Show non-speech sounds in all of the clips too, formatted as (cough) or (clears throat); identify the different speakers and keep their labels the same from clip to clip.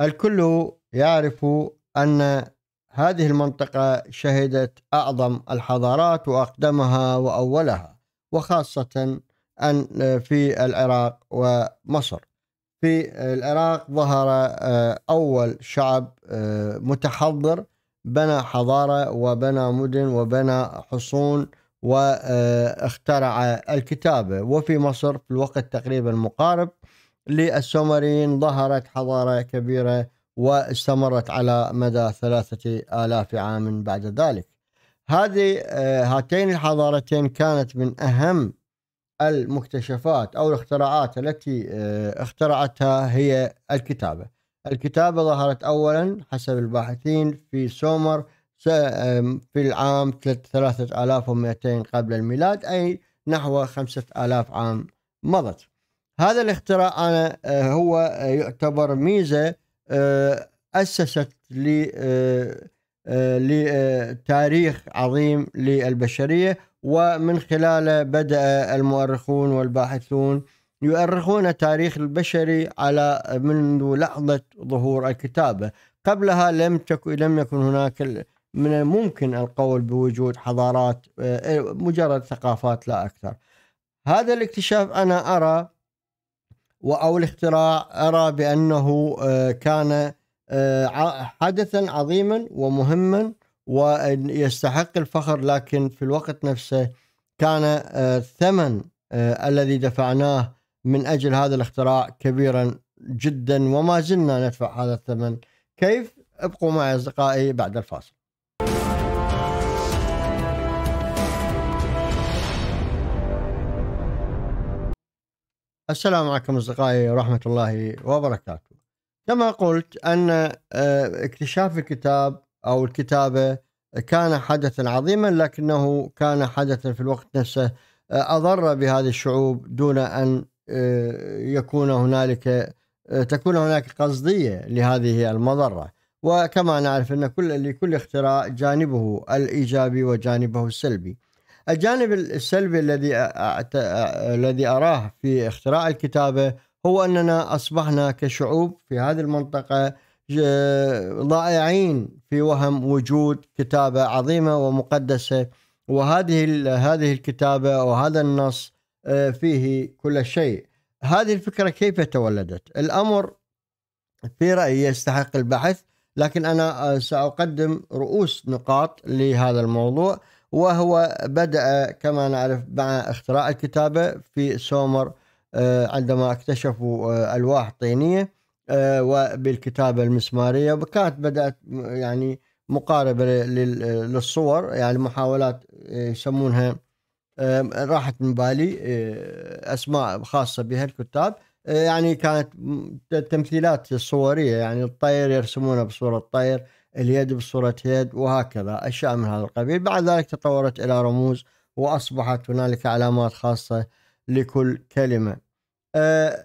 Speaker 1: الكل يعرف أن هذه المنطقة شهدت أعظم الحضارات وأقدمها وأولها وخاصة أن في العراق ومصر في العراق ظهر آه، أول شعب آه، متحضر بنى حضارة وبنى مدن وبنى حصون واخترع آه، الكتابة وفي مصر في الوقت تقريبا مقارب للسومريين ظهرت حضارة كبيرة واستمرت على مدى ثلاثة آلاف عام بعد ذلك هذه آه، هاتين الحضارتين كانت من أهم المكتشفات أو الاختراعات التي آه، اخترعتها هي الكتابة الكتابة ظهرت أولا حسب الباحثين في سومر في العام 3200 قبل الميلاد أي نحو 5000 عام مضت هذا الاختراع أنا آه، هو آه، يعتبر ميزة آه، أسست لتاريخ عظيم للبشرية ومن خلاله بدأ المؤرخون والباحثون يؤرخون تاريخ البشري على منذ لحظة ظهور الكتابة قبلها لم تكن لم يكن هناك من الممكن القول بوجود حضارات مجرد ثقافات لا أكثر هذا الاكتشاف أنا أرى أو الاختراع أرى بأنه آه، كان آه، حدثا عظيما ومهما ويستحق الفخر لكن في الوقت نفسه كان آه، الثمن الذي دفعناه من أجل هذا الاختراع كبيرا جدا وما زلنا ندفع هذا الثمن كيف؟ ابقوا معي أصدقائي بعد الفاصل السلام عليكم أصدقائي ورحمة الله وبركاته كما قلت أن آه، اكتشاف الكتاب أو الكتابة كان حدثا عظيما لكنه كان حدثا في الوقت نفسه آه، أضر بهذه الشعوب دون أن آه، يكون هنالك تكون هناك قصدية لهذه المضرة وكما نعرف أن كل لكل اختراع جانبه الإيجابي وجانبه السلبي الجانب السلبي الذي الذي اراه في اختراع الكتابه هو اننا اصبحنا كشعوب في هذه المنطقه ضائعين في وهم وجود كتابه عظيمه ومقدسه وهذه هذه الكتابه وهذا النص فيه كل شيء. هذه الفكره كيف تولدت؟ الامر في رايي يستحق البحث لكن انا ساقدم رؤوس نقاط لهذا الموضوع. وهو بدأ كما نعرف مع اختراع الكتابة في سومر آه، عندما اكتشفوا آه، ألواح طينية آه، وبالكتابة المسمارية وكانت بدأت يعني مقاربة للصور يعني محاولات يسمونها راحت من بالي أسماء خاصة بها الكتاب يعني كانت تمثيلات صورية يعني الطير يرسمونه بصورة طير اليد بصورة يد وهكذا أشياء من هذا القبيل بعد ذلك تطورت إلى رموز وأصبحت هنالك علامات خاصة لكل كلمة آه،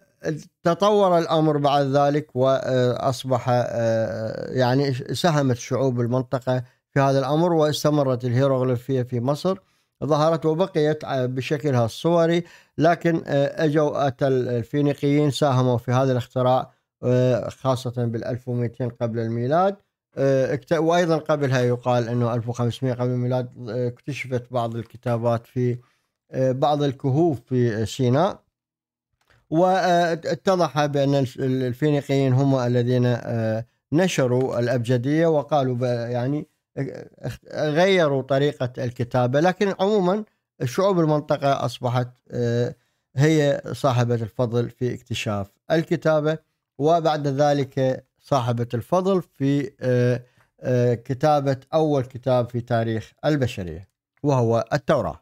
Speaker 1: تطور الأمر بعد ذلك وأصبح آه، يعني ساهمت شعوب المنطقة في هذا الأمر واستمرت الهيروغليفية في مصر ظهرت وبقيت آه، بشكلها الصوري لكن اجوا اتى الفينيقيين ساهموا في هذا الاختراع خاصة بال 1200 قبل الميلاد آه، وايضا قبلها يقال انه 1500 قبل الميلاد آه، اكتشفت بعض الكتابات في آه، بعض الكهوف في سيناء واتضح بان الفينيقيين هم الذين نشروا الابجديه وقالوا يعني غيروا طريقه الكتابه لكن عموما شعوب المنطقه اصبحت هي صاحبه الفضل في اكتشاف الكتابه وبعد ذلك صاحبة الفضل في آه، آه، كتابة أول كتاب في تاريخ البشرية وهو التوراة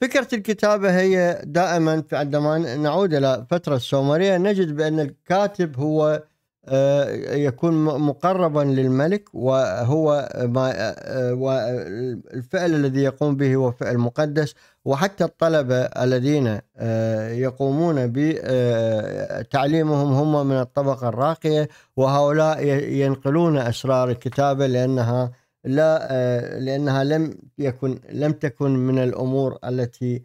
Speaker 1: فكرة الكتابة هي دائما عندما نعود إلى فترة السومرية نجد بأن الكاتب هو آه، يكون مقربا للملك وهو ما آه، والفعل الذي يقوم به هو فعل مقدس وحتى الطلبة الذين آه، يقومون بتعليمهم هم من الطبقة الراقية وهؤلاء ينقلون أسرار الكتابة لأنها لا لأنها لم يكن لم تكن من الأمور التي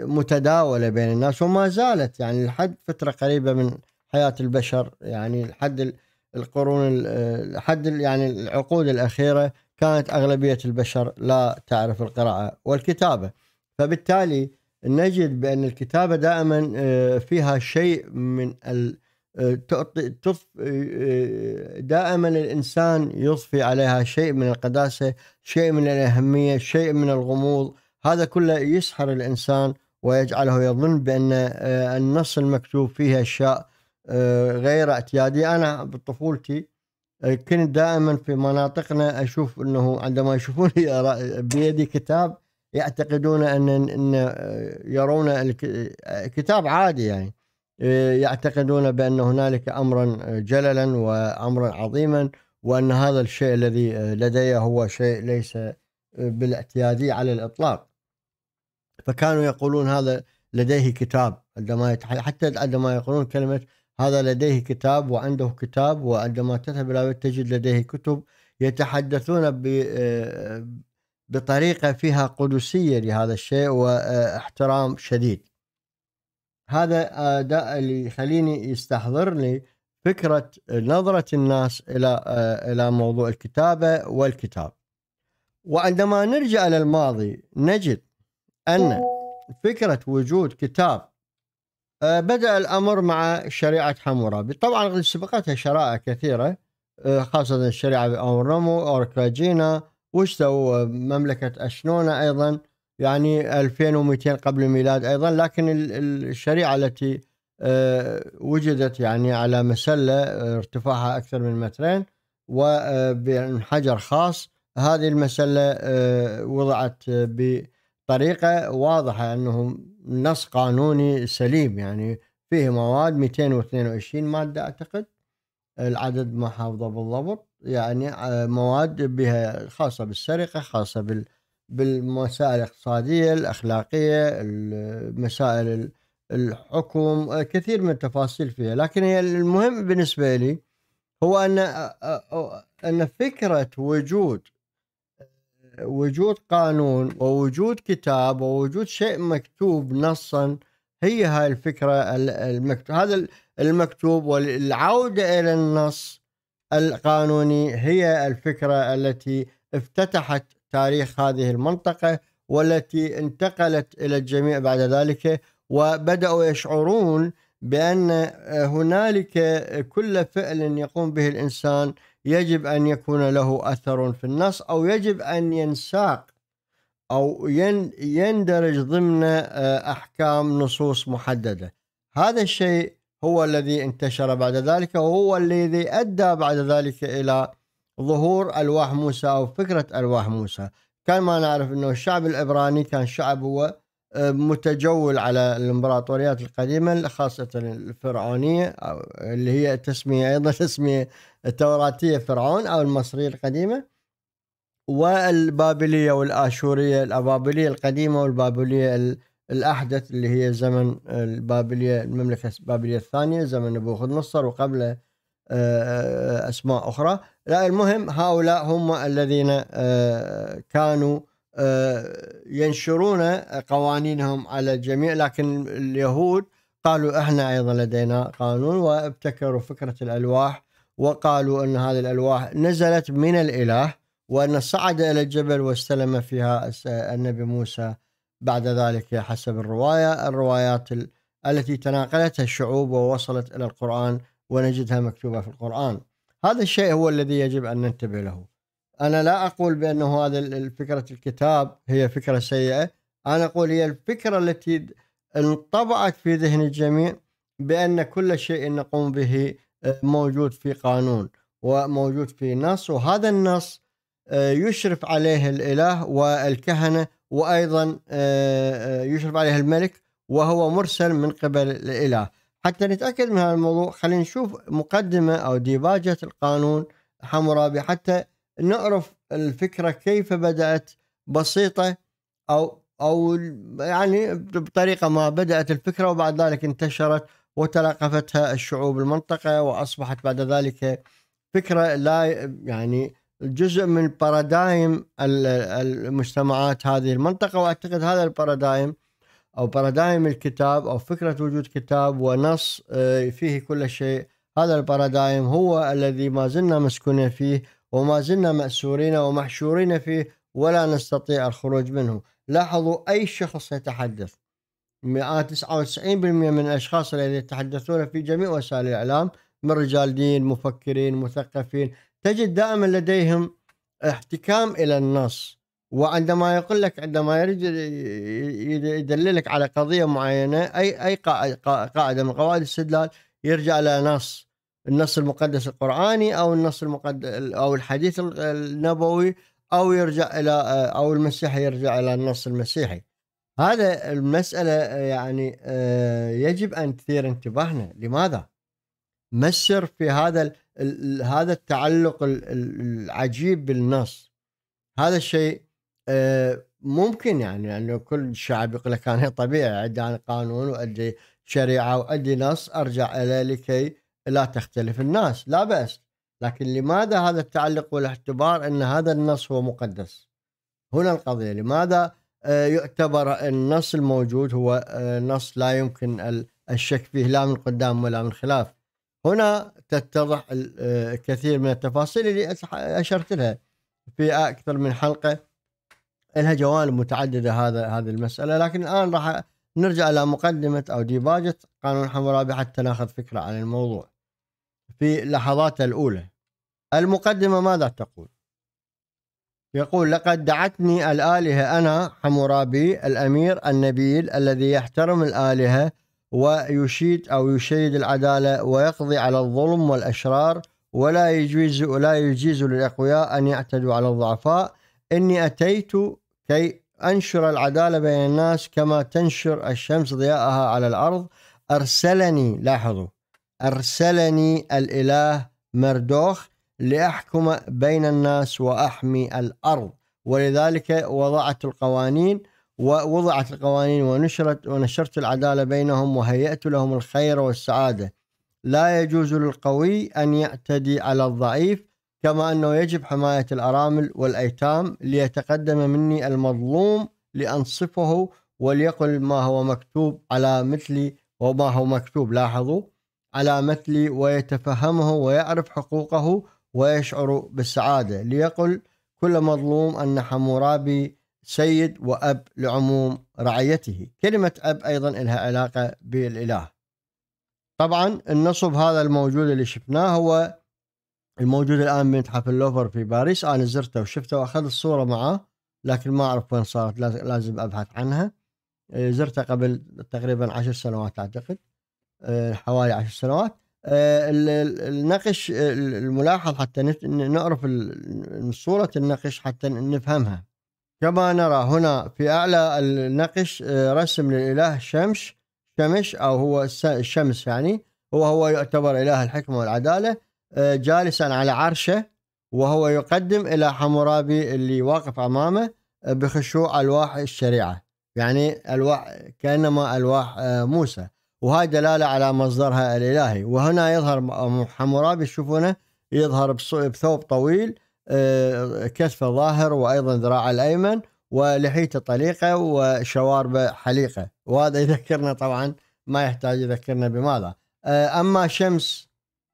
Speaker 1: متداولة بين الناس وما زالت يعني لحد فترة قريبة من حياه البشر يعني لحد القرون لحد آه، يعني العقود الاخيره كانت اغلبيه البشر لا تعرف القراءه والكتابه فبالتالي نجد بان الكتابه دائما آه، فيها شيء من ال... آه، دائما الانسان يضفي عليها شيء من القداسه، شيء من الاهميه، شيء من الغموض، هذا كله يسحر الانسان ويجعله يظن بان النص المكتوب فيه اشياء غير اعتيادي انا بطفولتي آه، كنت دائما في مناطقنا اشوف انه عندما يشوفوني (laughs) بيدي كتاب يعتقدون ان ان آه، يرون الكتاب عادي يعني آه، يعتقدون بان هنالك امرا جللا وامرا عظيما وان هذا الشيء الذي لدي هو شيء ليس بالاعتيادي على الاطلاق فكانوا يقولون هذا لديه كتاب عندما حتى عندما يقولون كلمه هذا لديه كتاب وعنده كتاب وعندما تذهب إلى تجد لديه كتب يتحدثون آه، بطريقة فيها قدسية لهذا الشيء واحترام آه، شديد هذا اداء اللي يخليني يستحضرني فكرة نظرة الناس إلى آه، إلى موضوع الكتابة والكتاب وعندما نرجع إلى الماضي نجد أن فكرة وجود كتاب آه، بدأ الأمر مع شريعة حمورابي طبعا سبقتها شرائع كثيرة آه، خاصة الشريعة بأورنمو اوركاجينا واشتوا آه، مملكة أشنونة أيضا يعني 2200 قبل الميلاد أيضا لكن الشريعة التي وجدت يعني على مسلة ارتفاعها أكثر من مترين وبحجر خاص هذه المسلة وضعت ب طريقه واضحه انه نص قانوني سليم يعني فيه مواد 222 ماده اعتقد العدد ما حافظه بالضبط يعني آه، مواد بها خاصه بالسرقه خاصه بال بالمسائل الاقتصاديه الاخلاقيه المسائل الحكم آه، كثير من التفاصيل فيها لكن هي المهم بالنسبه لي هو ان آه، ان فكره وجود وجود قانون ووجود كتاب ووجود شيء مكتوب نصا هي هاي الفكرة المكتوب هذا المكتوب والعودة إلى النص القانوني هي الفكرة التي افتتحت تاريخ هذه المنطقة والتي انتقلت إلى الجميع بعد ذلك وبدأوا يشعرون بأن هنالك كل فعل يقوم به الإنسان يجب أن يكون له أثر في النص أو يجب أن ينساق أو يندرج ضمن آه، أحكام نصوص محددة هذا الشيء هو الذي انتشر بعد ذلك وهو الذي أدى بعد ذلك إلى ظهور ألواح موسى أو فكرة ألواح موسى كان ما نعرف أنه الشعب العبراني كان شعب هو آه، متجول على الامبراطوريات القديمه خاصه الفرعونيه أو اللي هي تسميه ايضا (laughs) تسميه التوراتيه فرعون او المصريه القديمه والبابليه والاشوريه الابابليه القديمه والبابليه الاحدث اللي هي زمن البابليه المملكه البابليه الثانيه زمن نبوخذ نصر وقبله آه، آه، اسماء اخرى لا المهم هؤلاء هم الذين كانوا آه، ينشرون قوانينهم على الجميع لكن اليهود قالوا احنا ايضا لدينا قانون وابتكروا فكره الالواح وقالوا ان هذه الالواح نزلت من الاله وان صعد الى الجبل واستلم فيها النبي موسى بعد ذلك حسب الروايه الروايات التي تناقلتها الشعوب ووصلت الى القران ونجدها مكتوبه في القران. هذا الشيء هو الذي يجب ان ننتبه له. انا لا اقول بانه هذا فكره الكتاب هي فكره سيئه انا اقول هي الفكره التي انطبعت في ذهن الجميع بان كل شيء نقوم به آه، موجود في قانون وموجود في نص وهذا النص آه، يشرف عليه الاله والكهنه وايضا آه، يشرف عليه الملك وهو مرسل من قبل الاله حتى نتاكد من هذا الموضوع خلينا نشوف مقدمه او ديباجه القانون حمورابي حتى نعرف الفكره كيف بدات بسيطه او او يعني بطريقه ما بدات الفكره وبعد ذلك انتشرت وتلقفتها الشعوب المنطقه واصبحت بعد ذلك فكره لا يعني جزء من بارادايم المجتمعات هذه المنطقه واعتقد هذا البارادايم او بارادايم الكتاب او فكره وجود كتاب ونص آه، فيه كل شيء هذا البارادايم هو الذي ما زلنا مسكونين فيه وما زلنا مأسورين ومحشورين فيه ولا نستطيع الخروج منه لاحظوا أي شخص يتحدث 99% من الأشخاص الذين يتحدثون في جميع وسائل الإعلام من رجال دين مفكرين مثقفين تجد دائما لديهم احتكام إلى النص وعندما يقول لك عندما يريد يدللك على قضيه معينه اي اي قاعده من قواعد الاستدلال يرجع الى نص النص المقدس القرآني أو النص المقدس أو الحديث النبوي أو يرجع إلى آه، أو المسيحي يرجع إلى النص المسيحي هذا المسألة آه، يعني آه، يجب أن تثير انتباهنا لماذا؟ ما السر في هذا هذا التعلق العجيب بالنص هذا الشيء ممكن يعني لأنه يعني كل شعب يقول لك أنا طبيعي عندي قانون وأدي شريعة وأدي نص أرجع إليه لكي لا تختلف الناس لا بأس لكن لماذا هذا التعلق والاعتبار أن هذا النص هو مقدس هنا القضية لماذا آه، يعتبر النص الموجود هو آه، نص لا يمكن الشك فيه لا من قدام ولا من خلاف هنا تتضح الكثير آه، من التفاصيل اللي أشرت لها في أكثر من حلقة لها جوانب متعددة هذا هذه المسألة لكن الآن راح نرجع إلى مقدمة أو ديباجة قانون حمورابي حتى ناخذ فكرة عن الموضوع في لحظاته الأولى المقدمة ماذا تقول؟ يقول لقد دعتني الآلهة أنا حمورابي الأمير النبيل الذي يحترم الآلهة ويشيد أو يشيد العدالة ويقضي على الظلم والأشرار ولا يجوز ولا يجيز للأقوياء أن يعتدوا على الضعفاء إني أتيت كي أنشر العدالة بين الناس كما تنشر الشمس ضياءها على الأرض أرسلني لاحظوا أرسلني الإله مردوخ لأحكم بين الناس وأحمي الأرض ولذلك وضعت القوانين ووضعت القوانين ونشرت ونشرت العدالة بينهم وهيأت لهم الخير والسعادة لا يجوز للقوي أن يعتدي على الضعيف كما أنه يجب حماية الأرامل والأيتام ليتقدم مني المظلوم لأنصفه وليقل ما هو مكتوب على مثلي وما هو مكتوب لاحظوا على مثلي ويتفهمه ويعرف حقوقه ويشعر بالسعادة ليقل كل مظلوم أن حمورابي سيد وأب لعموم رعيته كلمة أب أيضا لها علاقة بالإله طبعا النصب هذا الموجود اللي شفناه هو الموجود الآن بمتحف اللوفر في باريس أنا زرته وشفته وأخذت الصورة معاه لكن ما أعرف وين صارت لازم أبحث عنها آه، زرته قبل تقريبا عشر سنوات أعتقد حوالي عشر سنوات آه، النقش الملاحظ حتى نعرف صورة النقش حتى نفهمها كما نرى هنا في أعلى النقش آه، رسم للإله شمش شمش أو هو الشمس يعني وهو يعتبر إله الحكمة والعدالة آه، جالسا على عرشه وهو يقدم إلى حمورابي اللي واقف أمامه بخشوع ألواح الشريعة يعني ألواح كأنما ألواح موسى وهاي دلالة على مصدرها الإلهي وهنا يظهر حمورابي تشوفونه يظهر بثوب طويل كتفه آه، ظاهر وأيضا ذراعه الأيمن ولحيته طليقة وشواربه حليقة وهذا يذكرنا طبعا ما يحتاج يذكرنا بماذا آه، أما شمس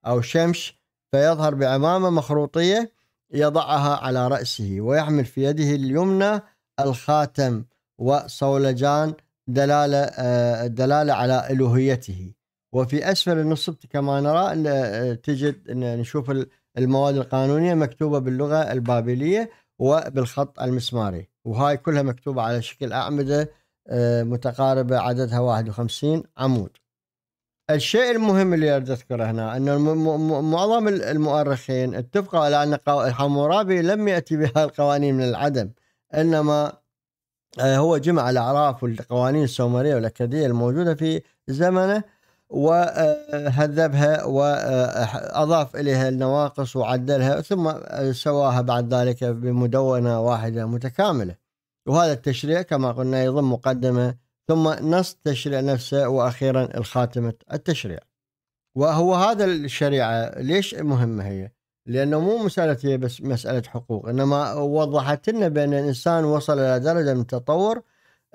Speaker 1: أو شمش فيظهر بعمامة مخروطية يضعها على رأسه ويحمل في يده اليمنى الخاتم وصولجان دلالة آه، دلالة على ألوهيته وفي أسفل النصب كما نرى أن آه، تجد أن نشوف المواد القانونية مكتوبة باللغة البابلية وبالخط المسماري وهاي كلها مكتوبة على شكل أعمدة آه، متقاربة عددها 51 عمود الشيء المهم اللي أريد أذكره هنا أن معظم المؤرخين اتفقوا على أن حمورابي لم يأتي بهذه القوانين من العدم إنما آه، هو جمع الاعراف والقوانين السومريه والاكاديه الموجوده في زمنه وهذبها واضاف اليها النواقص وعدلها ثم سواها بعد ذلك بمدونه واحده متكامله. وهذا التشريع كما قلنا يضم مقدمه ثم نص التشريع نفسه واخيرا الخاتمه التشريع. وهو هذا الشريعه ليش مهمه هي؟ لانه مو مساله هي بس مساله حقوق انما وضحت لنا بان الانسان وصل الى درجه من التطور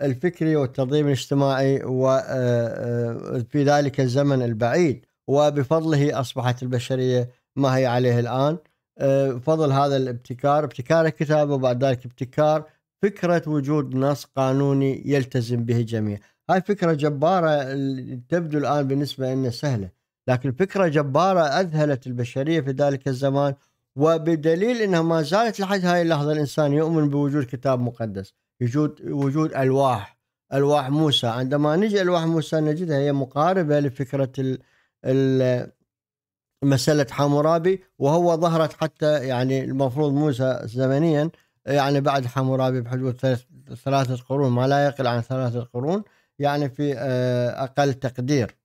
Speaker 1: الفكري والتنظيم الاجتماعي وفي آه، آه، ذلك الزمن البعيد وبفضله اصبحت البشريه ما هي عليه الان آه، فضل هذا الابتكار ابتكار الكتاب وبعد ذلك ابتكار فكره وجود نص قانوني يلتزم به الجميع هاي فكره جباره تبدو الان بالنسبه لنا سهله لكن فكرة جبارة أذهلت البشرية في ذلك الزمان وبدليل أنها ما زالت لحد هاي اللحظة الإنسان يؤمن بوجود كتاب مقدس وجود وجود ألواح ألواح موسى عندما نجي ألواح موسى نجدها هي مقاربة لفكرة ال مسألة حمورابي وهو ظهرت حتى يعني المفروض موسى زمنيا يعني بعد حمورابي بحدود ثلاثة قرون ما لا يقل عن ثلاثة قرون يعني في آه، أقل تقدير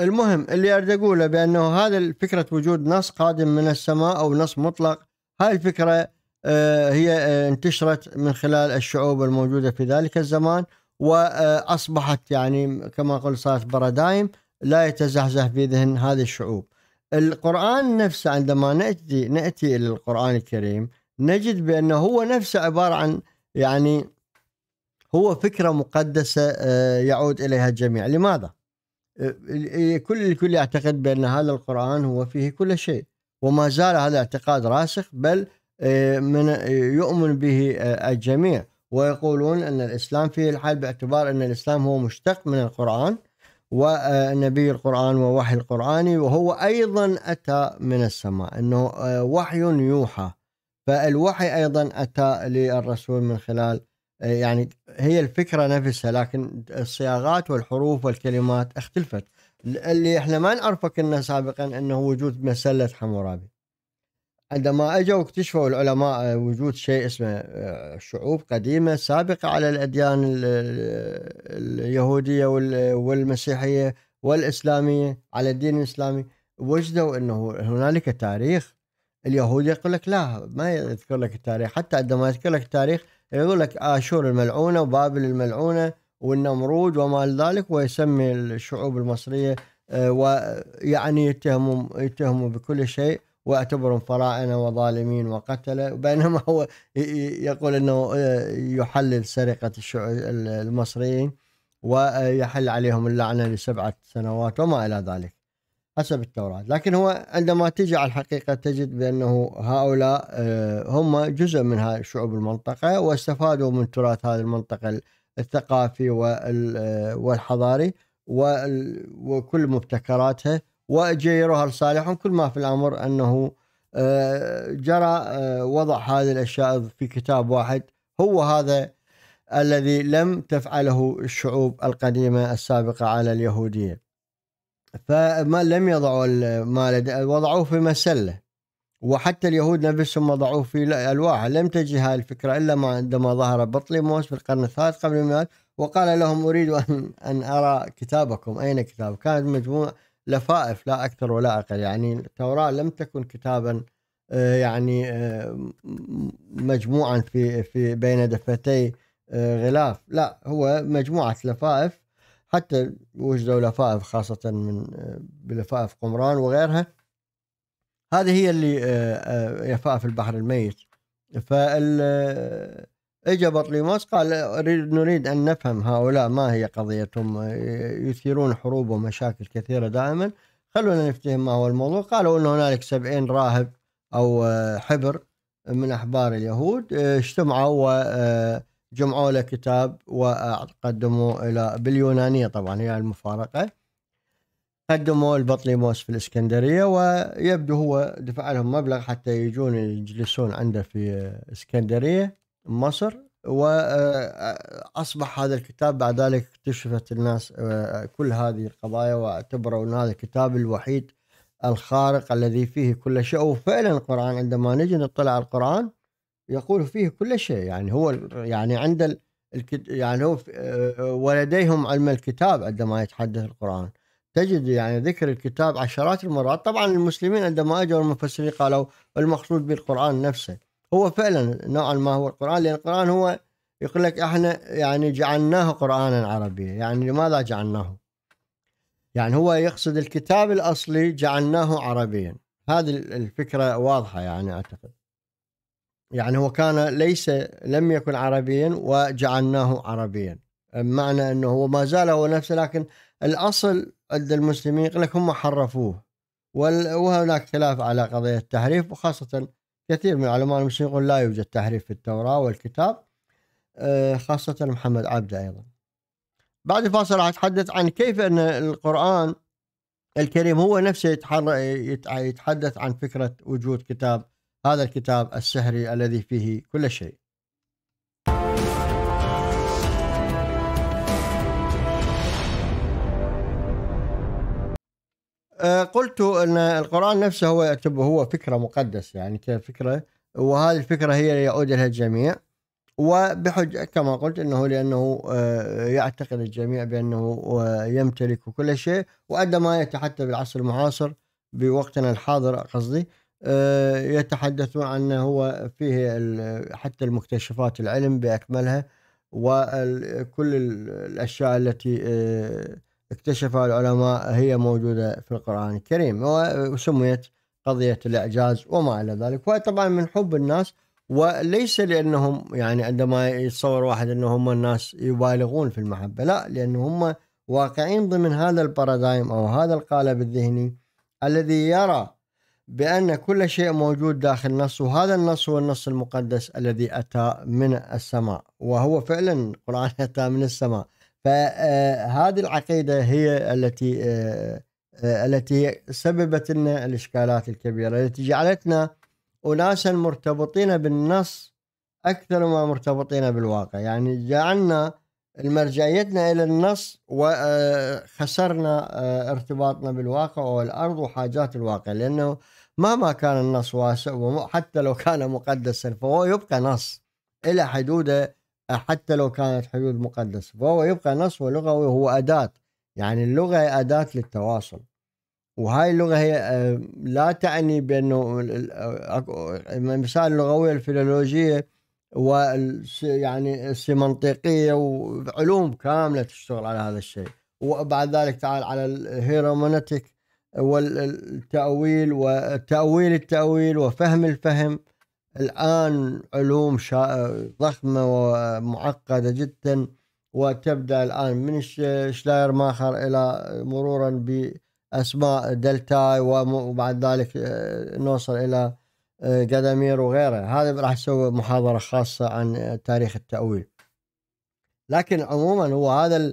Speaker 1: المهم اللي اريد اقوله بانه هذا الفكرة وجود نص قادم من السماء او نص مطلق هاي الفكره آه، هي آه، انتشرت من خلال الشعوب الموجوده في ذلك الزمان واصبحت يعني كما قلت صارت بارادايم لا يتزحزح في ذهن هذه الشعوب. القران نفسه عندما ناتي ناتي الى القران الكريم نجد بانه هو نفسه عباره عن يعني هو فكره مقدسه آه، يعود اليها الجميع، لماذا؟ إيه، كل الكل يعتقد بأن هذا القرآن هو فيه كل شيء وما زال هذا الاعتقاد راسخ بل إيه، من إيه، يؤمن به الجميع ويقولون أن الإسلام فيه الحل باعتبار أن الإسلام هو مشتق من القرآن ونبي القرآن ووحي القرآني وهو أيضا أتى من السماء أنه وحي يوحى فالوحي أيضا أتى للرسول من خلال يعني هي الفكره نفسها لكن الصياغات والحروف والكلمات اختلفت اللي احنا ما نعرفه كنا سابقا انه وجود مسله حمورابي عندما اجوا اكتشفوا العلماء وجود شيء اسمه آه، شعوب قديمه سابقه على الاديان اليهوديه والمسيحيه والاسلاميه على الدين الاسلامي وجدوا انه هنالك تاريخ اليهود يقول لك لا ما يذكر لك التاريخ حتى عندما يذكر لك التاريخ يقول لك آشور الملعونة وبابل الملعونة والنمرود وما ذلك ويسمي الشعوب المصرية آه، ويعني يتهموا يتهموا بكل شيء واعتبرهم فراعنة وظالمين وقتلة بينما هو يقول أنه آه، يحلل سرقة المصريين ويحل عليهم اللعنة لسبعة سنوات وما إلى ذلك حسب التوراة لكن هو عندما تجي على الحقيقة تجد بأنه هؤلاء آه، هم جزء من شعوب المنطقة واستفادوا من تراث هذه المنطقة الثقافي آه، والحضاري وكل مبتكراتها وجيروها لصالحهم كل ما في الأمر أنه آه، جرى وضع هذه الأشياء في كتاب واحد هو هذا الذي لم تفعله الشعوب القديمة السابقة على اليهودية فما لم يضعوا المال وضعوه في مسله وحتى اليهود نفسهم وضعوه في الواح لم تجي هذه الفكره الا ما عندما ظهر بطليموس في القرن الثالث قبل الميلاد وقال لهم اريد ان ان ارى كتابكم اين كتاب كانت مجموعه لفائف لا اكثر ولا اقل يعني التوراه لم تكن كتابا آه، يعني آه، مجموعا في في بين دفتي آه، غلاف لا هو مجموعه لفائف حتى وجدوا لفائف خاصة من بلفائف قمران وغيرها هذه هي اللي لفائف آه، آه، البحر الميت فال آه، اجى بطليموس قال نريد ان نفهم هؤلاء ما هي قضيتهم يثيرون حروب ومشاكل كثيره دائما خلونا نفتهم ما هو الموضوع قالوا ان هنالك سبعين راهب او حبر من احبار اليهود اجتمعوا جمعوا له كتاب وقدموا الى باليونانيه طبعا هي المفارقه قدموا البطليموس في الاسكندريه ويبدو هو دفع لهم مبلغ حتى يجون يجلسون عنده في اسكندريه مصر واصبح هذا الكتاب بعد ذلك اكتشفت الناس آه، كل هذه القضايا واعتبروا ان هذا الكتاب الوحيد الخارق الذي فيه كل شيء وفعلا القران عندما نجي نطلع على القران يقول فيه كل شيء يعني هو يعني عند يعني هو آه، آه، ولديهم علم الكتاب عندما يتحدث القرآن تجد يعني ذكر الكتاب عشرات المرات طبعا المسلمين عندما أجوا المفسرين قالوا المقصود بالقرآن نفسه هو فعلا نوعا ما هو القرآن لأن القرآن هو يقول لك احنا يعني جعلناه قرآنا عربيا يعني لماذا جعلناه يعني هو يقصد الكتاب الأصلي جعلناه عربيا هذه الفكرة واضحة يعني أعتقد يعني هو كان ليس لم يكن عربيا وجعلناه عربيا بمعنى انه هو ما زال هو نفسه لكن الاصل عند المسلمين يقول لك هم حرفوه وهناك خلاف على قضيه التحريف وخاصه كثير من علماء المسلمين يقول لا يوجد تحريف في التوراه والكتاب آه، خاصه محمد عبده ايضا. بعد فاصل راح اتحدث عن كيف ان القران الكريم هو نفسه يتحدث عن فكره وجود كتاب هذا الكتاب السحري الذي فيه كل شيء آه، قلت ان القران نفسه هو يعتبر هو فكره مقدس يعني كفكره وهذه الفكره هي اللي يعود لها الجميع وبحجه كما قلت انه لانه آه، يعتقد الجميع بانه آه، يمتلك كل شيء وادى ما بالعصر المعاصر بوقتنا الحاضر قصدي آه، يتحدثون عنه هو فيه حتى المكتشفات العلم بأكملها وكل الأشياء التي آه، اكتشفها العلماء هي موجودة في القرآن الكريم وسميت قضية الإعجاز وما إلى ذلك وطبعا من حب الناس وليس لأنهم يعني عندما يتصور واحد أن هم الناس يبالغون في المحبة لا لأن هم واقعين ضمن هذا البارادايم أو هذا القالب الذهني الذي يرى بأن كل شيء موجود داخل نص وهذا النص هو النص المقدس الذي أتى من السماء وهو فعلا القرآن (laughs) أتى من السماء فهذه آه، العقيدة هي التي آه، آه، التي سببت لنا الإشكالات الكبيرة التي جعلتنا أناسا مرتبطين بالنص أكثر ما مرتبطين بالواقع يعني جعلنا المرجعيتنا الى النص وخسرنا آه، آه، ارتباطنا بالواقع والارض وحاجات الواقع لانه مهما كان النص واسع وحتى لو كان مقدسا فهو يبقى نص الى حدوده آه، حتى لو كانت حدود مقدسه فهو يبقى نص ولغوي هو اداه يعني اللغه هي اداه للتواصل وهاي اللغه هي لا تعني بانه مثال اللغويه الفيلولوجيه ويعني السيمنطيقيه وعلوم كامله تشتغل على هذا الشيء وبعد ذلك تعال على الهيرومونتيك والتاويل وتاويل التاويل وفهم الفهم الان علوم شا... ضخمه ومعقده جدا وتبدا الان من شلاير ماخر الى مرورا باسماء دلتاي وبعد ذلك آه، نوصل الى قدمير وغيره هذا راح اسوي محاضره خاصه عن تاريخ التاويل لكن عموما هو هذا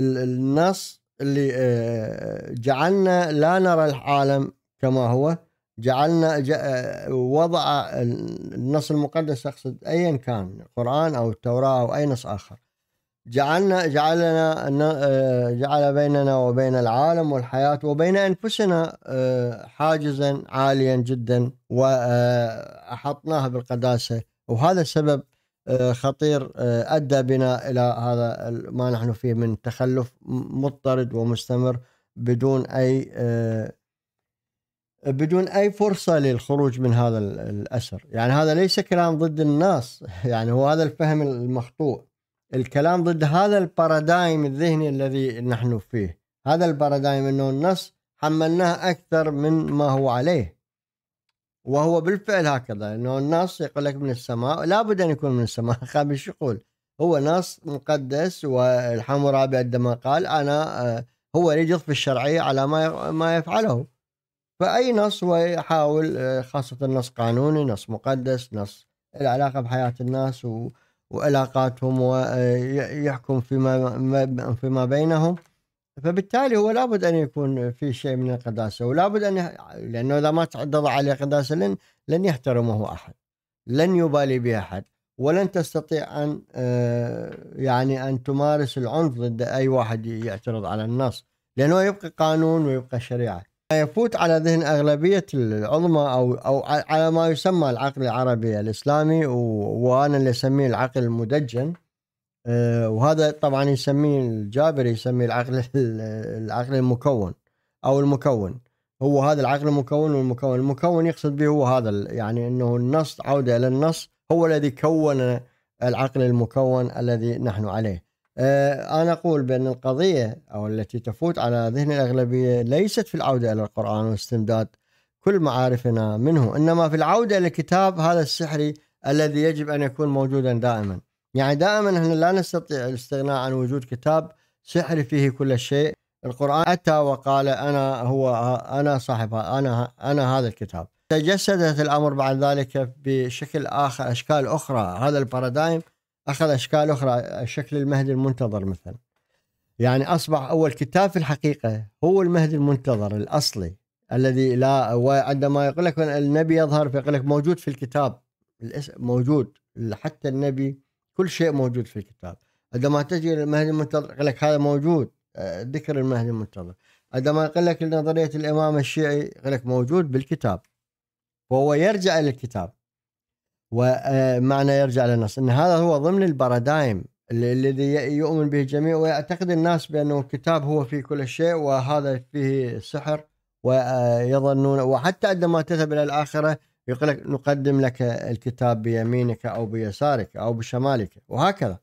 Speaker 1: النص اللي آه، جعلنا لا نرى العالم كما هو جعلنا آه، وضع النص المقدس اقصد ايا كان قران او التوراه او اي نص اخر جعلنا جعلنا آه، جعل بيننا وبين العالم والحياة وبين أنفسنا آه، حاجزا عاليا جدا وأحطناها آه، بالقداسة وهذا سبب خطير أدى بنا إلى هذا ما نحن فيه من تخلف مضطرد ومستمر بدون أي بدون أي فرصة للخروج من هذا الأسر يعني هذا ليس كلام ضد الناس (laughs) يعني هو هذا الفهم المخطوء الكلام ضد هذا البارادايم الذهني الذي نحن فيه هذا البارادايم انه النص حملناه اكثر من ما هو عليه وهو بالفعل هكذا انه النص يقول لك من السماء لابد ان يكون من السماء (laughs) خامس يقول هو نص مقدس والحمورابي عندما قال انا آه، هو يريد يضفي الشرعيه على ما ما يفعله فاي نص هو يحاول آه، خاصه نص قانوني نص مقدس نص العلاقه بحياه الناس و وعلاقاتهم ويحكم فيما فيما بينهم فبالتالي هو لابد ان يكون في شيء من القداسه ولابد ان لانه اذا ما تعرض عليه قداسه لن لن يحترمه احد لن يبالي به احد ولن تستطيع ان آه، يعني ان تمارس العنف ضد اي واحد يعترض على النص لانه يبقى قانون ويبقى شريعه يفوت على ذهن أغلبية العظمى أو أو على ما يسمى العقل العربي الإسلامي وأنا اللي أسميه العقل المدجن آه، وهذا طبعا يسميه الجابري يسميه العقل (laughs) العقل المكون أو المكون هو هذا العقل المكون والمكون المكون يقصد به هو هذا يعني أنه النص عودة إلى النص هو الذي كون العقل المكون الذي نحن عليه آه، أنا أقول بأن القضية أو التي تفوت على ذهن الأغلبية ليست في العودة إلى القرآن واستمداد كل معارفنا منه إنما في العودة إلى الكتاب هذا السحري الذي يجب أن يكون موجودا دائما يعني دائما احنا لا نستطيع الاستغناء عن وجود كتاب سحري فيه كل شيء القرآن أتى وقال أنا هو أنا صاحب أنا أنا هذا الكتاب تجسدت الأمر بعد ذلك بشكل آخر أشكال أخرى هذا البارادايم اخذ اشكال اخرى شكل المهدي المنتظر مثلا يعني اصبح اول كتاب في الحقيقه هو المهدي المنتظر الاصلي الذي لا وعندما يقول لك النبي يظهر فيقول لك موجود في الكتاب موجود حتى النبي كل شيء موجود في الكتاب عندما تجي المهدي المنتظر يقول لك هذا موجود آه، ذكر المهدي المنتظر عندما يقول لك نظريه الامام الشيعي يقول لك موجود بالكتاب وهو يرجع الى الكتاب ومعنى يرجع للنص ان هذا هو ضمن البارادايم الذي يؤمن به الجميع ويعتقد الناس بانه الكتاب هو فيه كل شيء وهذا فيه سحر ويظنون وحتى عندما تذهب الى الاخره يقول لك نقدم لك الكتاب بيمينك او بيسارك او بشمالك وهكذا.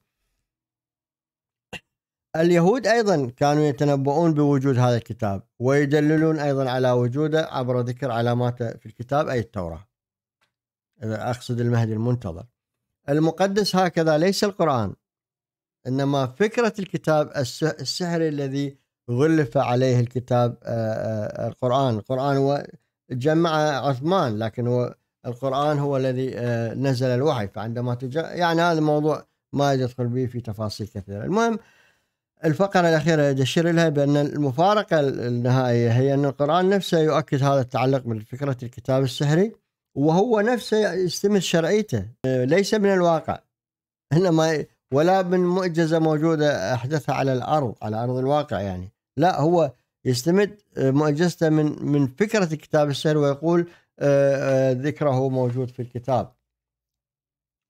Speaker 1: اليهود ايضا كانوا يتنبؤون بوجود هذا الكتاب ويدللون ايضا على وجوده عبر ذكر علاماته في الكتاب اي التوراه. اقصد المهدي المنتظر المقدس هكذا ليس القران انما فكره الكتاب السحري الذي غلف عليه الكتاب آه، آه، القران القران هو جمع عثمان لكن هو القران هو الذي آه، نزل الوحي فعندما تجمع يعني هذا موضوع ما يدخل به في تفاصيل كثيره المهم الفقرة الأخيرة يشير لها بأن المفارقة النهائية هي أن القرآن نفسه يؤكد هذا التعلق بفكرة الكتاب السحري وهو نفسه يستمد شرعيته آه، ليس من الواقع انما ولا من معجزه موجوده احدثها على الارض على ارض الواقع يعني لا هو يستمد آه، معجزته من من فكره كتاب السر ويقول آه، ذكره موجود في الكتاب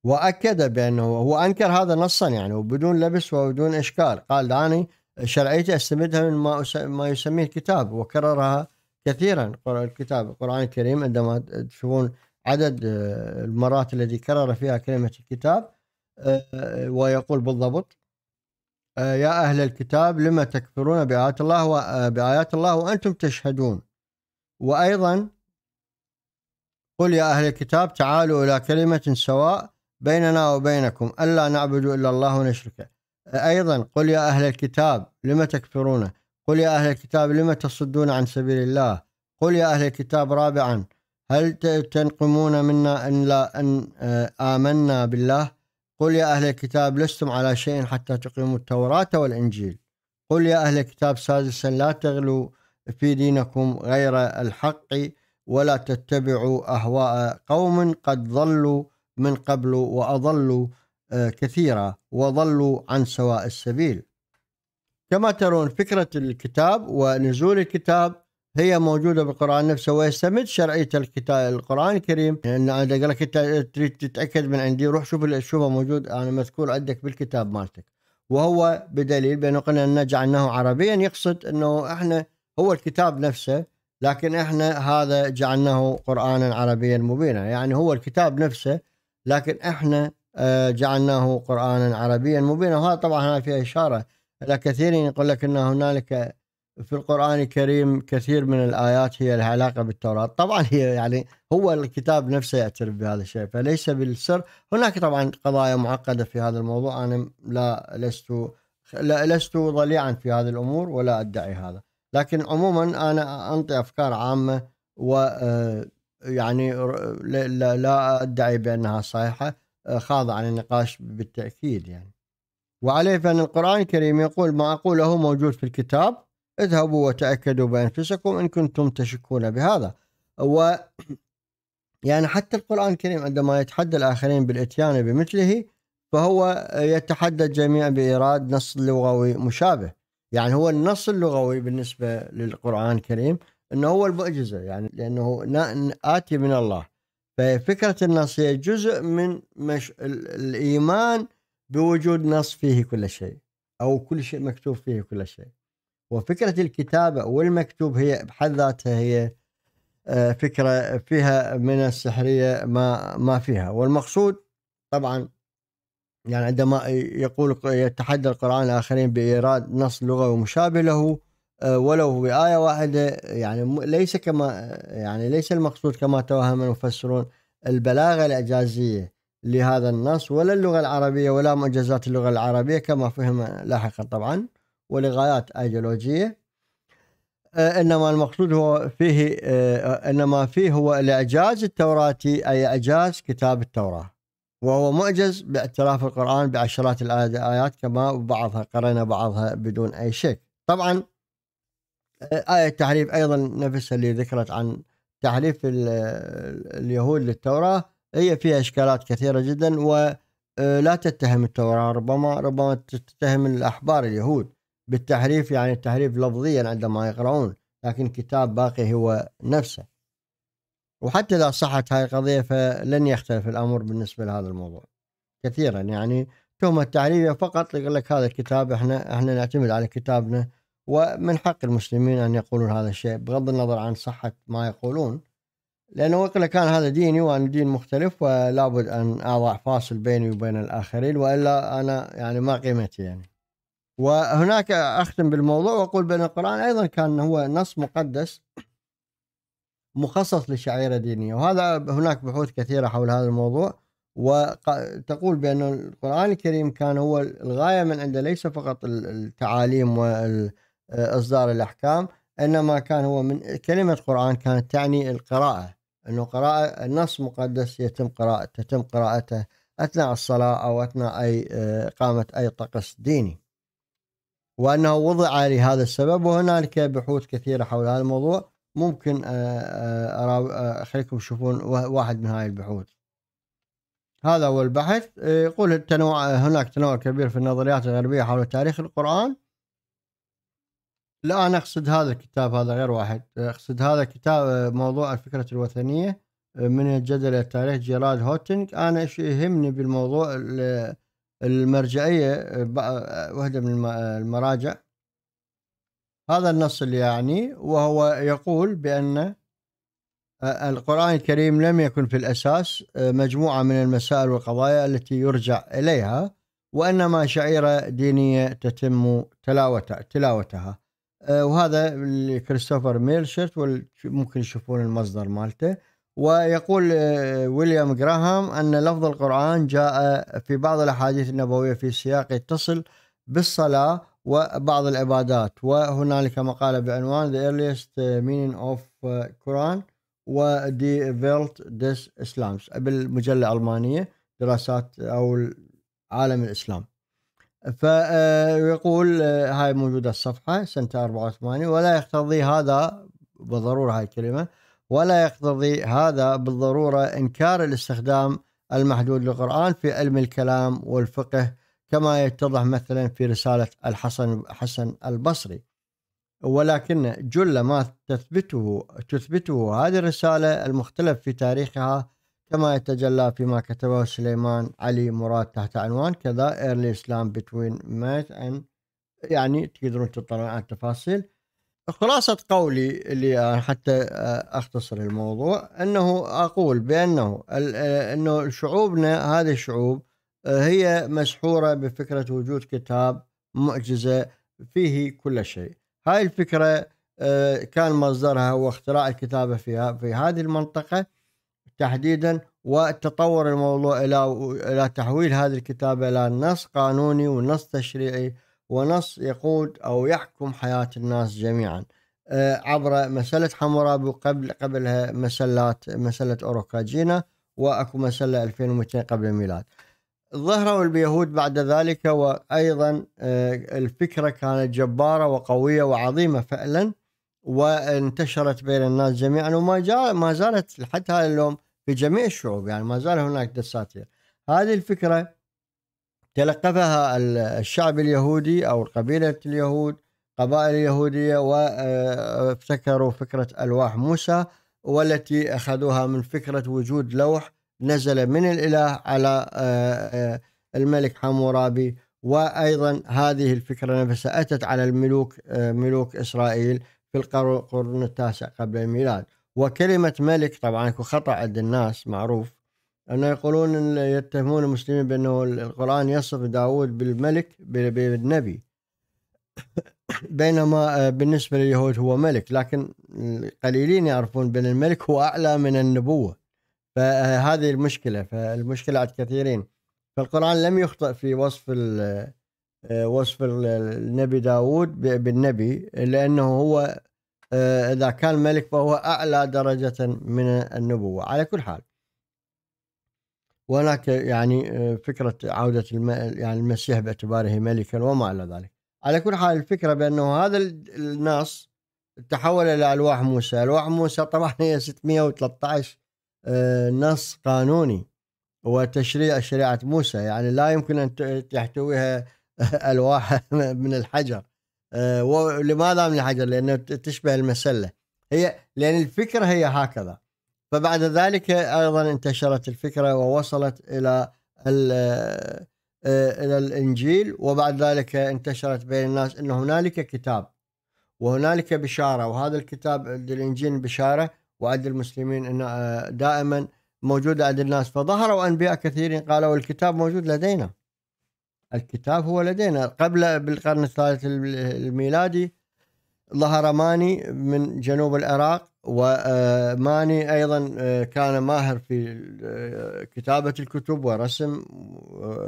Speaker 1: واكد بانه هو انكر هذا نصا يعني وبدون لبس وبدون اشكال قال داني شرعيته استمدها من ما ما يسميه الكتاب وكررها كثيرا الكتاب القرآن الكريم عندما تشوفون عدد آه، المرات الذي كرر فيها كلمة الكتاب آه، ويقول بالضبط آه، يا أهل الكتاب لما تكفرون بآيات الله بآيات الله وأنتم تشهدون وأيضا قل يا أهل الكتاب تعالوا إلى كلمة سواء بيننا وبينكم ألا نعبد إلا الله ونشركه أيضا قل يا أهل الكتاب لما تكفرون قل يا أهل الكتاب لم تصدون عن سبيل الله قل يا أهل الكتاب رابعا هل تنقمون منا أن لا أن آه، آمنا بالله قل يا أهل الكتاب لستم على شيء حتى تقيموا التوراة والإنجيل قل يا أهل الكتاب سادسا لا تغلوا في دينكم غير الحق ولا تتبعوا أهواء قوم قد ضلوا من قبل وأضلوا آه، كثيرا وضلوا عن سواء السبيل كما ترون فكرة الكتاب ونزول الكتاب هي موجودة بالقرآن نفسه ويستمد شرعية الكتاب القرآن الكريم لأن يعني إذا قال لك أنت تريد تتأكد من عندي روح شوف شوفه موجود أنا مذكور عندك بالكتاب مالتك وهو بدليل بأنه قلنا أن جعلناه عربيا يقصد أنه إحنا هو الكتاب نفسه لكن إحنا هذا جعلناه قرآنا عربيا مبينا يعني هو الكتاب نفسه لكن إحنا آه، جعلناه قرآنا عربيا مبينا وهذا طبعا هنا فيها إشارة على كثير يقول لك ان هنالك في القران الكريم كثير من الايات هي لها علاقه بالتوراه، طبعا هي يعني هو الكتاب نفسه يعترف بهذا الشيء فليس بالسر، هناك طبعا قضايا معقده في هذا الموضوع انا لا لست لا لست ضليعا في هذه الامور ولا ادعي هذا، لكن عموما انا انطي افكار عامه و آه، يعني لا ادعي بانها صحيحه آه، خاضعه للنقاش بالتاكيد يعني. وعليه فأن القرآن الكريم يقول ما أقوله موجود في الكتاب اذهبوا وتأكدوا بأنفسكم إن كنتم تشكون بهذا و (clears throat) يعني حتى القرآن الكريم عندما يتحدى الآخرين بالإتيان بمثله فهو يتحدى الجميع بإيراد نص لغوي مشابه يعني هو النص اللغوي بالنسبة للقرآن الكريم أنه هو المعجزة يعني لأنه آتي من الله ففكرة النص هي جزء من مش... الإيمان بوجود نص فيه كل شيء أو كل شيء مكتوب فيه كل شيء وفكرة الكتابة والمكتوب هي بحد ذاتها هي آه، فكرة فيها من السحرية ما ما فيها والمقصود طبعا يعني عندما يقول يتحدى القرآن الآخرين بإيراد نص لغوي مشابه له آه، ولو بآية واحدة يعني ليس كما يعني ليس المقصود كما توهم المفسرون البلاغة الإعجازية لهذا النص ولا اللغة العربية ولا معجزات اللغة العربية كما فهم لاحقا طبعا ولغايات أيديولوجية آه، إنما المقصود هو فيه آه، إنما فيه هو الإعجاز التوراتي أي إعجاز كتاب التوراة وهو معجز باعتراف القرآن بعشرات الآيات كما بعضها قرأنا بعضها بدون أي شك طبعا آه، آية التحريف أيضا نفسها اللي ذكرت عن تحريف اليهود للتوراة هي فيها اشكالات كثيره جدا ولا آه، تتهم التوراه ربما ربما تتهم الاحبار اليهود بالتحريف يعني التحريف لفظيا عندما يقرؤون لكن كتاب باقي هو نفسه وحتى اذا صحت هاي القضيه فلن يختلف الامر بالنسبه لهذا الموضوع كثيرا يعني تهمه تعريفيه فقط يقول لك هذا الكتاب احنا احنا نعتمد على كتابنا ومن حق المسلمين ان يقولون هذا الشيء بغض النظر عن صحه ما يقولون لأنه وقلة كان هذا ديني وأنا دين مختلف ولابد أن أضع فاصل بيني وبين الآخرين وإلا أنا يعني ما قيمتي يعني وهناك أختم بالموضوع وأقول بأن القرآن أيضا كان هو نص مقدس مخصص لشعيرة دينية وهذا هناك بحوث كثيرة حول هذا الموضوع وتقول بأن القرآن الكريم كان هو الغاية من عنده ليس فقط التعاليم وإصدار الأحكام إنما كان هو من كلمة قرآن كانت تعني القراءة انه قراءه النص مقدس يتم قراءه تتم قراءته اثناء الصلاه او اثناء اي آه، اقامه اي طقس ديني. وانه وضع لهذا السبب وهنالك بحوث كثيره حول هذا الموضوع ممكن اخليكم آه، آه، تشوفون واحد من هاي البحوث. هذا هو البحث يقول التنوع هناك تنوع كبير في النظريات الغربيه حول تاريخ القران لا انا اقصد هذا الكتاب هذا غير واحد اقصد هذا كتاب موضوع الفكره الوثنيه من الجدل التاريخ جيرارد هوتينج انا ايش يهمني بالموضوع المرجعيه وحده من المراجع هذا النص اللي يعني وهو يقول بان القرآن الكريم لم يكن في الأساس مجموعة من المسائل والقضايا التي يرجع إليها وإنما شعيرة دينية تتم تلاوتها آه، وهذا كريستوفر ميلشرت ممكن يشوفون المصدر مالته ويقول آه، ويليام جراهام أن لفظ القرآن جاء في بعض الأحاديث النبوية في سياق يتصل بالصلاة وبعض العبادات وهنالك مقالة بعنوان The Earliest آه، Meaning of Quran و دي فيلت ديس Islams بالمجلة الألمانية دراسات أو عالم الإسلام فيقول آه، آه، هاي موجوده الصفحه سنه 84 ولا يقتضي هذا بالضروره هاي الكلمه ولا يقتضي هذا بالضروره انكار الاستخدام المحدود للقران في علم الكلام والفقه كما يتضح مثلا في رساله الحسن حسن البصري ولكن جل ما تثبته تثبته هذه الرساله المختلف في تاريخها كما يتجلى فيما كتبه سليمان علي مراد تحت عنوان كذا Early Islam Between Math and يعني تقدرون تطلعون على التفاصيل خلاصة قولي اللي حتى أختصر الموضوع أنه أقول بأنه أنه شعوبنا هذه الشعوب هي مسحورة بفكرة وجود كتاب معجزة فيه كل شيء هاي الفكرة آه، كان مصدرها هو اختراع الكتابة فيها في هذه المنطقة تحديدا وتطور الموضوع الى الى تحويل هذه الكتابه الى نص قانوني ونص تشريعي ونص يقود او يحكم حياه الناس جميعا آه، عبر مساله حمورابي وقبل قبلها مسلات مسله اوروكاجينا واكو مسله 2200 قبل الميلاد. ظهروا اليهود بعد ذلك وايضا آه، الفكره كانت جباره وقويه وعظيمه فعلا وانتشرت بين الناس جميعا وما ما زالت لحد هذا اليوم في جميع الشعوب يعني ما زال هناك دساتير هذه الفكرة تلقفها الشعب اليهودي أو قبيلة اليهود قبائل اليهودية وابتكروا آه، فكرة ألواح موسى والتي أخذوها من فكرة وجود لوح نزل من الإله على آه، آه، الملك حمورابي وأيضا هذه الفكرة نفسها أتت على الملوك ملوك إسرائيل في القرن التاسع قبل الميلاد وكلمة ملك طبعا اكو خطأ عند الناس معروف أنه يقولون يتهمون المسلمين بأنه القرآن يصف داود بالملك بالنبي (coughs) بينما آه، بالنسبة لليهود هو ملك لكن قليلين يعرفون بأن الملك هو أعلى من النبوة فهذه المشكلة فالمشكلة عند كثيرين فالقرآن لم يخطئ في وصف آه، وصف النبي داود بالنبي لأنه هو آه، إذا كان ملك فهو أعلى درجة من النبوة على كل حال وهناك يعني آه، فكرة عودة يعني المسيح باعتباره ملكا وما إلى ذلك على كل حال الفكرة بأنه هذا النص تحول إلى ألواح موسى ألواح موسى طبعا هي 613 آه، نص قانوني وتشريع شريعة موسى يعني لا يمكن أن تحتويها (laughs) ألواح من الحجر ولماذا من الحجر؟ لأنه تشبه المسلة هي لأن الفكرة هي هكذا فبعد ذلك أيضا انتشرت الفكرة ووصلت إلى آه، آه، إلى الإنجيل وبعد ذلك انتشرت بين الناس أن هنالك كتاب وهنالك بشارة وهذا الكتاب الإنجيل بشارة وعند المسلمين انه آه، دائما موجودة عند الناس فظهروا أنبياء كثيرين قالوا الكتاب موجود لدينا الكتاب هو لدينا قبل بالقرن الثالث الميلادي ظهر ماني من جنوب العراق وماني آه، ايضا آه، كان ماهر في آه، كتابه الكتب ورسم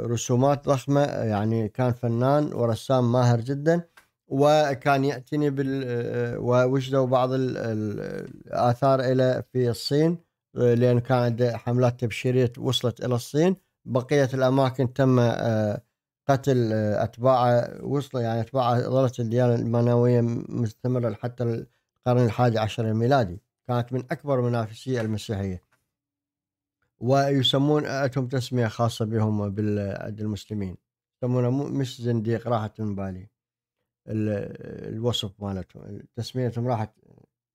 Speaker 1: رسومات ضخمه يعني كان فنان ورسام ماهر جدا وكان ياتيني بال ووجدوا بعض الاثار الى في الصين لان كان عنده حملات تبشيريه وصلت الى الصين بقيه الاماكن تم قتل آه، أتباعه وصل يعني أتباعه ظلت الديانة المانوية مستمرة حتى القرن الحادي عشر الميلادي كانت من أكبر منافسي المسيحية ويسمون أتهم آه، تسمية خاصة بهم بالعد المسلمين يسمونه مش زنديق راحت من بالي الوصف مالتهم تسميتهم راحت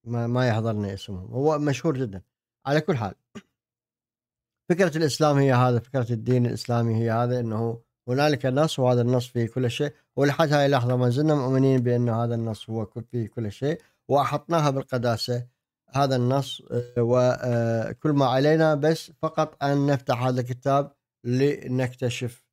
Speaker 1: ما, ما يحضرني اسمهم هو مشهور جدا على كل حال فكرة الإسلام هي هذا فكرة الدين الإسلامي هي هذا أنه هنالك نص وهذا النص فيه كل شيء ولحد هاي اللحظة ما زلنا مؤمنين بأن هذا النص هو فيه كل شيء وأحطناها بالقداسة هذا النص آه، وكل آه، ما علينا بس فقط أن نفتح هذا الكتاب لنكتشف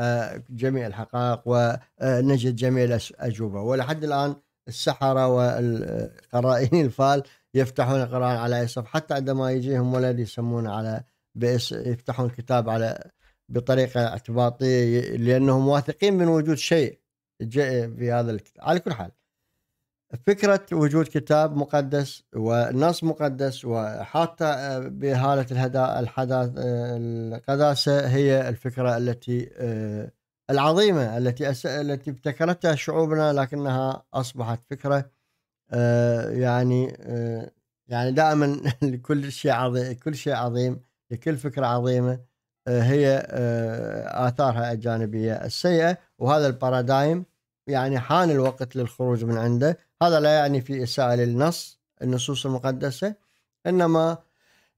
Speaker 1: آه، جميع الحقائق ونجد جميع الأجوبة ولحد الآن السحرة والقرائين (laughs) الفال يفتحون القرآن على أي صف حتى عندما يجيهم ولد يسمون على باسم يفتحون كتاب على بطريقه اعتباطيه لانهم واثقين من وجود شيء في هذا الكتاب على كل حال فكره وجود كتاب مقدس ونص مقدس وحاطه آه، بهاله الهداء الحداث آه، القداسه هي الفكره التي آه، العظيمه التي التي ابتكرتها شعوبنا لكنها اصبحت فكره يعني يعني دائما (laughs) لكل شيء عظيم كل شيء عظيم لكل فكره عظيمه آه، هي آه، آثارها الجانبية السيئة وهذا البارادايم يعني حان الوقت للخروج من عنده هذا لا يعني في إساءة للنص النصوص المقدسة إنما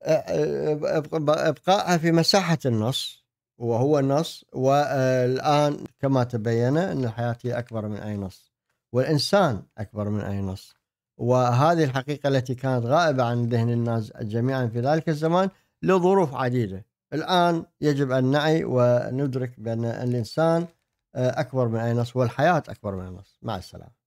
Speaker 1: آه، ابقائها في مساحة النص وهو النص والآن كما تبين أن الحياة هي أكبر من أي نص والإنسان أكبر من أي نص وهذه الحقيقة التي كانت غائبة عن ذهن الناس جميعا في ذلك الزمان لظروف عديدة الآن يجب أن نعي وندرك بأن الإنسان آه، أكبر من أي نص والحياة أكبر من أي نص مع السلامة